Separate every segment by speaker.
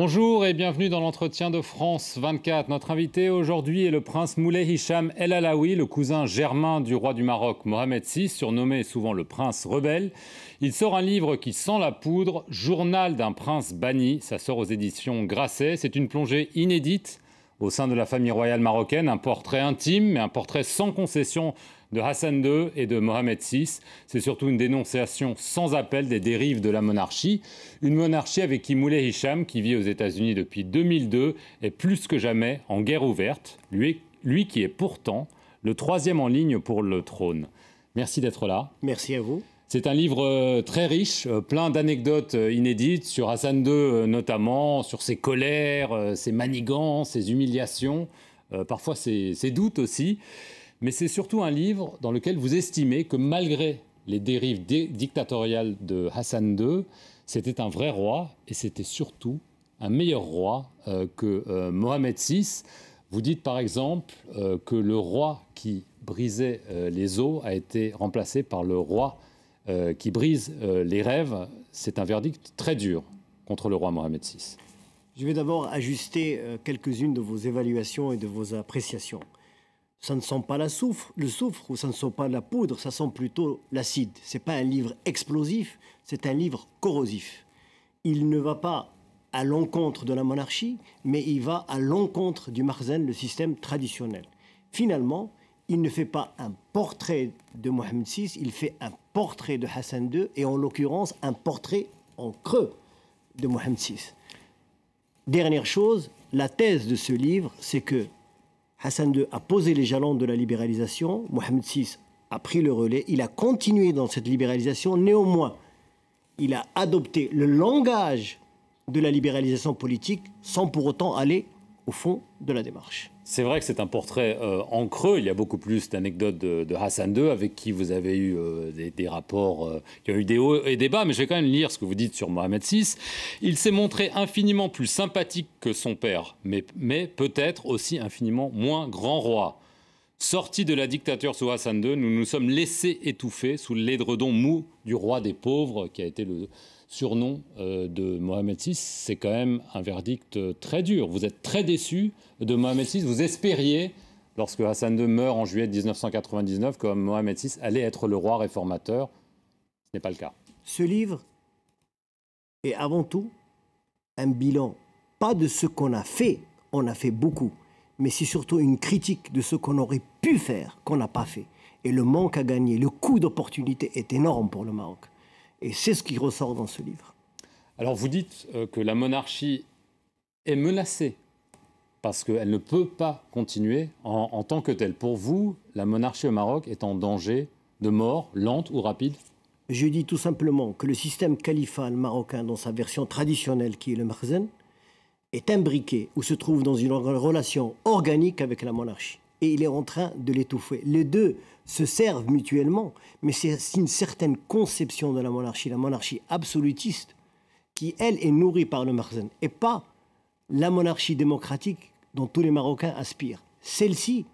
Speaker 1: Bonjour et bienvenue dans l'entretien de France 24. Notre invité aujourd'hui est le prince Moulay Hicham El Alaoui, le cousin germain du roi du Maroc Mohamed VI, surnommé souvent le prince rebelle. Il sort un livre qui sent la poudre, Journal d'un prince banni. Ça sort aux éditions Grasset. C'est une plongée inédite au sein de la famille royale marocaine, un portrait intime, mais un portrait sans concession de Hassan II et de Mohamed VI. C'est surtout une dénonciation sans appel des dérives de la monarchie. Une monarchie avec qui Moulay Hicham, qui vit aux États-Unis depuis 2002, est plus que jamais en guerre ouverte, lui, lui qui est pourtant le troisième en ligne pour le trône. Merci d'être là. Merci à vous. C'est un livre euh, très riche, euh, plein d'anecdotes euh, inédites sur Hassan II notamment, sur ses colères, ses manigances, ses humiliations, parfois ses, doutes aussi. Mais c'est surtout un livre dans lequel vous estimez que malgré les dérives dictatoriales de Hassan II, c'était un vrai roi et c'était surtout un meilleur roi que Mohamed VI. Vous dites par exemple que le roi qui brisait les eaux a été remplacé par le roi euh, qui brise euh, les rêves, c'est un verdict très dur contre le roi Mohamed VI.
Speaker 2: Je vais d'abord ajuster euh, quelques-unes de vos évaluations et de vos appréciations. Ça ne sent pas la soufre, le soufre ou ça ne sent pas la poudre, ça sent plutôt l'acide. C'est pas un livre explosif, c'est un livre corrosif. Il ne va pas à l'encontre de la monarchie, mais il va à l'encontre du marzen, le système traditionnel. Finalement, il ne fait pas un portrait de Mohamed VI, il fait un portrait de Hassan II et en l'occurrence un portrait en creux de Mohamed VI. Dernière chose, la thèse de ce livre, c'est que Hassan II a posé les jalons de la libéralisation, Mohamed VI a pris le relais, il a continué dans cette libéralisation, néanmoins, il a adopté le langage de la libéralisation politique sans pour autant aller au fond de la démarche.
Speaker 1: C'est vrai que c'est un portrait euh, en creux. Il y a beaucoup plus d'anecdotes de, Hassan II avec qui vous avez eu euh, des, rapports. Euh, qui il y a eu des hauts et des bas, mais je vais quand même lire ce que vous dites sur Mohamed VI. Il s'est montré infiniment plus sympathique que son père, mais, mais peut-être aussi infiniment moins grand roi. Sorti de la dictature sous Hassan II, nous nous sommes laissés étouffer sous l'édredon mou du roi des pauvres qui a été le surnom euh, de Mohamed VI, c'est quand même un verdict euh, très dur. Vous êtes très déçu de Mohamed VI. Vous espériez, lorsque Hassan II meurt en juillet 1999, que Mohamed VI allait être le roi réformateur. Ce n'est pas le cas.
Speaker 2: Ce livre est avant tout un bilan, pas de ce qu'on a fait, on a fait beaucoup, mais c'est surtout une critique de ce qu'on aurait pu faire, qu'on n'a pas fait. Et le manque à gagner, le coût d'opportunité est énorme pour le Maroc.
Speaker 1: Et c'est ce qui ressort dans ce livre. Alors vous dites euh, que la monarchie est menacée parce qu'elle ne peut pas continuer en, tant que telle. Pour vous, la monarchie au Maroc est en danger de mort lente ou rapide Je
Speaker 2: dis tout simplement que le système califal marocain, dans sa version traditionnelle qui est le marzen, est imbriqué ou se trouve dans une relation organique avec la monarchie et il est en train de l'étouffer. Les deux se servent mutuellement, mais c'est une certaine conception de la monarchie, la monarchie absolutiste, qui, elle, est nourrie par le marzen et pas la monarchie démocratique dont tous les Marocains aspirent. Celle-ci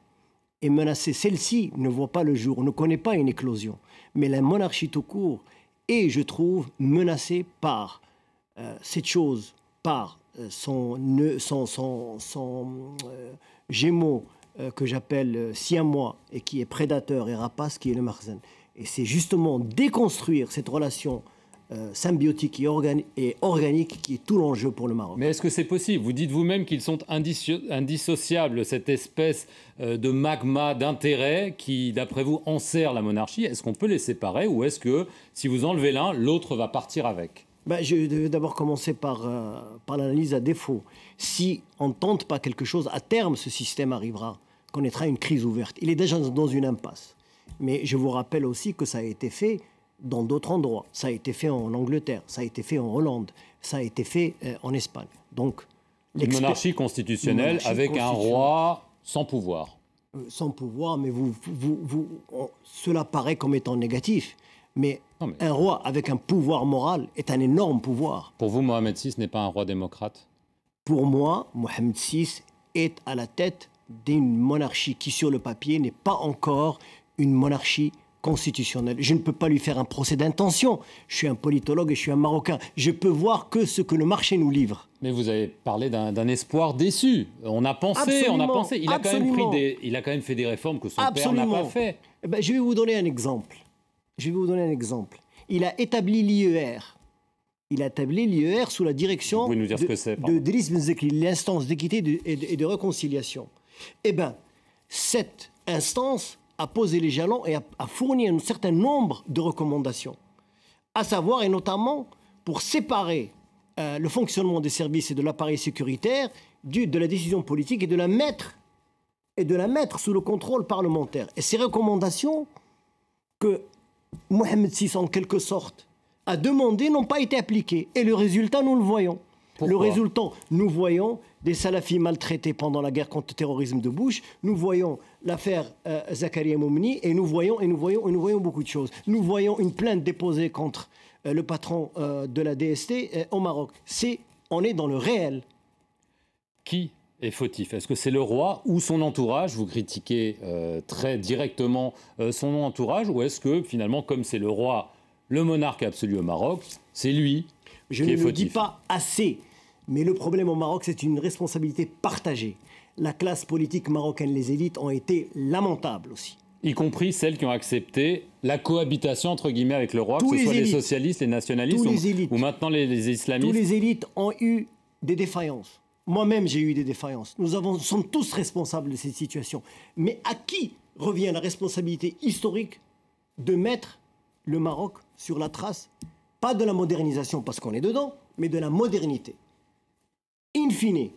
Speaker 2: est menacée, celle-ci ne voit pas le jour, ne connaît pas une éclosion. Mais la monarchie tout court est, je trouve, menacée par euh, cette chose, par euh, son, son, son euh, gémeau euh, que j'appelle euh, siamois et qui est prédateur et rapace, qui est le marzen. Et c'est justement déconstruire cette relation euh, symbiotique et, et, organique qui est tout l'enjeu pour le Maroc.
Speaker 1: Mais est-ce que c'est possible Vous dites vous-même qu'ils sont indissociables, cette espèce de magma d'intérêt qui, d'après vous, enserre la monarchie. Est-ce qu'on peut les séparer ou est-ce que si vous enlevez l'un, l'autre va partir avec
Speaker 2: ben, je vais d'abord commencer par, par l'analyse à défaut. Si on ne tente pas quelque chose, à terme, ce système arrivera connaîtra une crise ouverte. Il est déjà dans une impasse. Mais je vous rappelle aussi que ça a été fait dans d'autres endroits. Ça a été fait en Angleterre, ça a été fait en Hollande, ça a été fait euh, en Espagne. Donc,
Speaker 1: une monarchie constitutionnelle avec un roi sans pouvoir.
Speaker 2: Euh, sans pouvoir, mais vous, vous, vous cela paraît comme étant négatif. Mais, mais, un roi avec un pouvoir moral est un énorme pouvoir.
Speaker 1: Pour vous, Mohamed VI n'est pas un roi démocrate
Speaker 2: Pour moi, Mohamed VI est à la tête d'une monarchie qui, sur le papier, n'est pas encore une monarchie constitutionnelle. Je ne peux pas lui faire un procès d'intention. Je suis un politologue et je suis un Marocain. Je peux voir que ce que le marché nous livre.
Speaker 1: Mais vous avez parlé d'un espoir déçu. On a pensé, on a pensé. Il a, quand même fait des réformes que son père n'a pas fait.
Speaker 2: Eh ben, je vais vous donner un exemple. Je vais vous donner un exemple. Il a établi l'IER. Il a établi l'IER sous la direction de, l'instance d'équité et de réconciliation. Eh bien, cette instance a posé les jalons et a, fourni un certain nombre de recommandations, à savoir et notamment pour séparer euh, le fonctionnement des services et de l'appareil sécuritaire de la décision politique et de la mettre et de la mettre sous le contrôle parlementaire. Et ces recommandations que Mohamed VI, en quelque sorte, a demandées n'ont pas été appliquées. Et le résultat, nous le voyons. le résultat, nous voyons des salafis maltraités pendant la guerre contre le terrorisme de Bush, nous voyons l'affaire euh, Zakaria et nous voyons et nous voyons et nous voyons beaucoup de choses. Nous voyons une plainte déposée contre euh, le patron euh, de la DST au Maroc. C'est on est dans le réel.
Speaker 1: Qui est fautif Est-ce que c'est le roi ou son entourage Vous critiquez très directement son entourage ou est-ce que finalement, comme c'est le roi, le monarque absolu au Maroc, c'est lui Je qui ne est dis
Speaker 2: pas assez. Mais le problème au Maroc, c'est une responsabilité partagée. La classe politique marocaine, les élites, ont été lamentables aussi.
Speaker 1: Y compris celles qui ont accepté la cohabitation, entre guillemets, avec le roi, que ce soit les socialistes, les nationalistes ou, maintenant les, islamistes. Tous les
Speaker 2: élites ont eu des défaillances. Moi-même, j'ai eu des défaillances. Nous sommes tous responsables de cette situation. Mais à qui revient la responsabilité historique de mettre le Maroc sur la trace, pas de la modernisation parce qu'on est dedans, mais de la modernité in fine,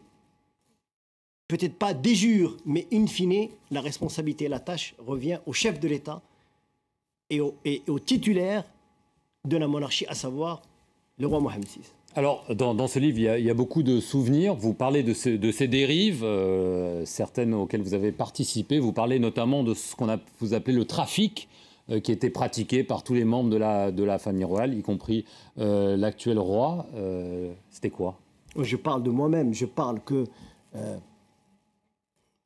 Speaker 2: peut-être pas des mais in fine, la responsabilité et la tâche revient au chef de l'État et au, titulaire de la monarchie, à savoir le roi Mohamed VI.
Speaker 1: Alors, dans, ce livre, il y, a, beaucoup de souvenirs. Vous parlez de, ces dérives, euh, certaines auxquelles vous avez participé. Vous parlez notamment de ce qu'on a vous appelez le trafic euh, qui était pratiqué par tous les membres de la, famille royale, y compris euh, l'actuel roi. C'était quoi je parle de moi-même,
Speaker 2: je parle que euh,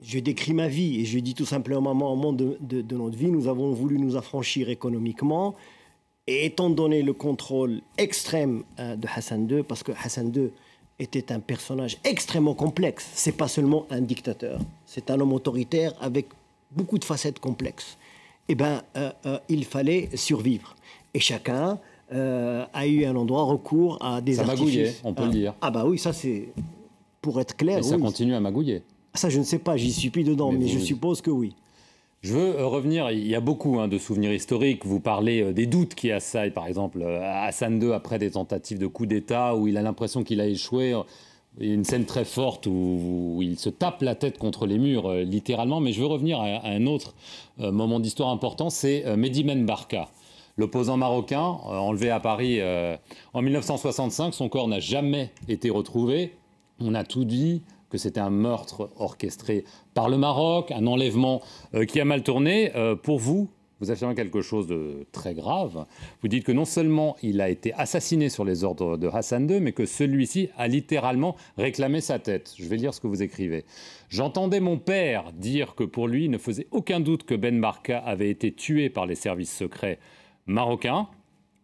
Speaker 2: je décris ma vie et je dis tout simplement au moment de, notre vie, nous avons voulu nous affranchir économiquement. Et étant donné le contrôle extrême euh, de Hassan II, parce que Hassan II était un personnage extrêmement complexe, c'est pas seulement un dictateur, c'est un homme autoritaire avec beaucoup de facettes complexes. Eh bien, euh, il fallait survivre. Et chacun euh, a eu un endroit recours à des ça on peut le ah. dire. Ah bah oui, ça c'est... Pour être clair, ça continue à magouiller. Ça, je ne sais pas, j'y suis plus dedans, mais, je
Speaker 1: suppose que oui. Je veux euh, revenir, il y a beaucoup hein, de souvenirs historiques. Vous parlez euh, des doutes qui assaillent, par exemple, Hassan II après des tentatives de coup d'État où il a l'impression qu'il a échoué. une scène très forte où, il se tape la tête contre les murs, littéralement. Mais je veux revenir à, un autre moment d'histoire important, c'est Medimen Barka. L'opposant marocain, euh, enlevé à Paris euh, en 1965, son corps n'a jamais été retrouvé. On a tout dit, que c'était un meurtre orchestré par le Maroc, un enlèvement euh, qui a mal tourné. pour vous, vous affirmez quelque chose de très grave. Vous dites que non seulement il a été assassiné sur les ordres de Hassan II, mais que celui-ci a littéralement réclamé sa tête. Je vais lire ce que vous écrivez. J'entendais mon père dire que pour lui, il ne faisait aucun doute que Ben Barka avait été tué par les services secrets marocain.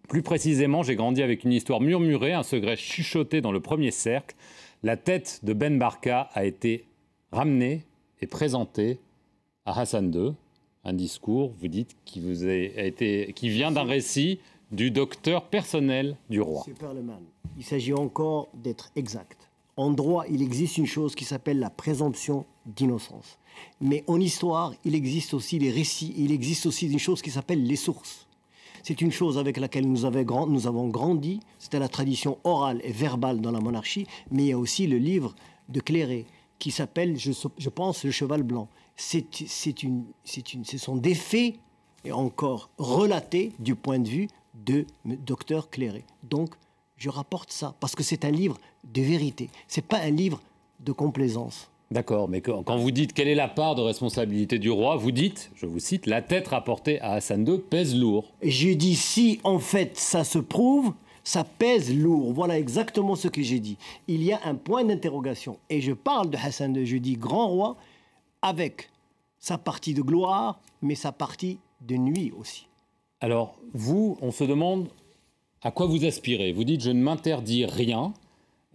Speaker 1: Plus précisément, j'ai grandi avec une histoire murmurée, un secret chuchoté dans le premier cercle. La tête de Ben Barka a été ramenée et présentée à Hassan II. Un discours, vous dites, qui, vient d'un récit du docteur personnel du roi.
Speaker 2: Il s'agit encore d'être exact. En droit, il existe une chose qui s'appelle la présomption d'innocence. Mais en histoire, il existe aussi les récits, il existe aussi une chose qui s'appelle les sources. C'est une chose avec laquelle nous, avons grandi, c'était la tradition orale et verbale dans la monarchie, mais il y a aussi le livre de Cléret qui s'appelle, je, pense, Le Cheval Blanc. C'est une, une, ce sont des faits, et encore relatés du point de vue de docteur Cléret. Donc, je rapporte ça, parce que c'est un livre de vérité, Ce n'est pas un livre de complaisance.
Speaker 1: D'accord, mais quand vous dites quelle est la part de responsabilité du roi, vous dites, je vous cite, la tête rapportée à Hassan II pèse lourd. J'ai
Speaker 2: dit si en fait ça se prouve, ça pèse lourd. Voilà exactement ce que j'ai dit. Il y a un point d'interrogation. Et je parle de Hassan II, je dis grand roi, avec sa partie de gloire, mais sa partie de nuit aussi.
Speaker 1: Alors, vous, on se demande à quoi vous aspirez. Vous dites, je ne m'interdis rien,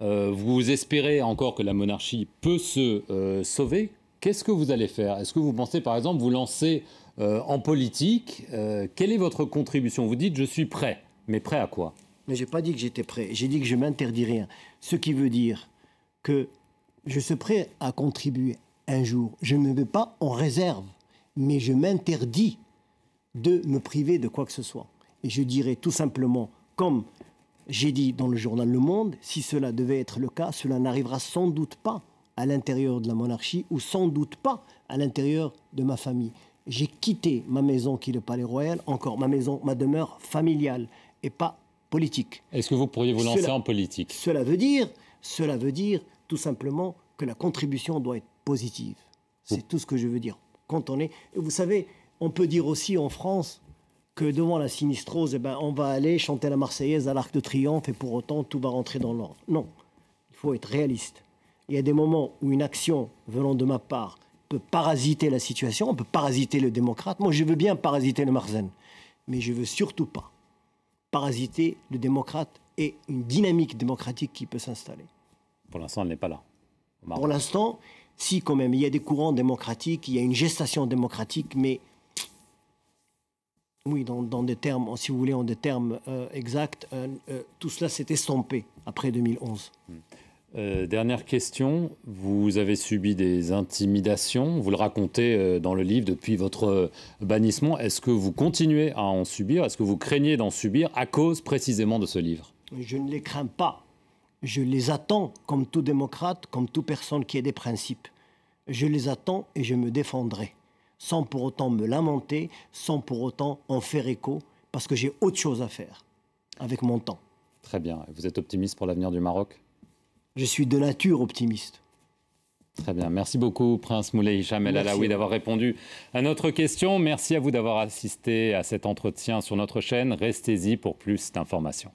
Speaker 1: euh, vous espérez encore que la monarchie peut se euh, sauver. Qu'est-ce que vous allez faire Est-ce que vous pensez, par exemple, vous lancer euh, en politique Quelle est votre contribution Vous dites, je suis prêt. Mais prêt à quoi Mais je n'ai
Speaker 2: pas dit que j'étais prêt. J'ai dit
Speaker 1: que je m'interdis rien. Ce qui veut dire que
Speaker 2: je suis prêt à contribuer un jour. Je ne me mets pas en réserve, mais je m'interdis de me priver de quoi que ce soit. Et je dirais tout simplement, comme j'ai dit dans le journal Le Monde, si cela devait être le cas, cela n'arrivera sans doute pas à l'intérieur de la monarchie ou sans doute pas à l'intérieur de ma famille. J'ai quitté ma maison qui est le Palais Royal, encore ma maison, ma demeure familiale et pas politique.
Speaker 1: Est-ce que vous pourriez vous lancer en politique
Speaker 2: Cela veut dire, cela veut dire tout simplement que la contribution doit être positive. C'est tout ce que je veux dire. Quand on est, vous savez, on peut dire aussi en France, que devant la sinistrose, eh ben, on va aller chanter la Marseillaise à l'Arc de Triomphe et pour autant tout va rentrer dans l'ordre. Non, il faut être réaliste. Il y a des moments où une action venant de ma part peut parasiter la situation, on peut parasiter le démocrate. Moi, je veux bien parasiter le Marzen, mais je veux surtout pas parasiter le démocrate et une dynamique démocratique qui peut s'installer.
Speaker 1: Pour l'instant, elle n'est pas là.
Speaker 2: Pour l'instant, si quand même, il y a des courants démocratiques, il y a une gestation démocratique, mais oui, dans, des termes, si vous voulez, en des termes euh, exacts, euh, euh, tout cela s'est estompé après 2011.
Speaker 1: Hmm. dernière question. Vous avez subi des intimidations. Vous le racontez dans le livre depuis votre bannissement. Est-ce que vous continuez à en subir Est-ce que vous craignez d'en subir à cause précisément de ce livre
Speaker 2: Je ne les crains pas. Je les attends comme tout démocrate, comme toute personne qui ait des principes. Je les attends et je me défendrai sans pour autant me lamenter, sans pour autant en faire écho, parce que j'ai autre chose à faire
Speaker 1: avec mon temps. Très bien. Vous êtes optimiste pour l'avenir du Maroc Je suis de nature optimiste. Très bien. Merci beaucoup, Prince Moulay Hicham Alaoui, d'avoir répondu à notre question. Merci à vous d'avoir assisté à cet entretien sur notre chaîne. Restez-y pour plus d'informations.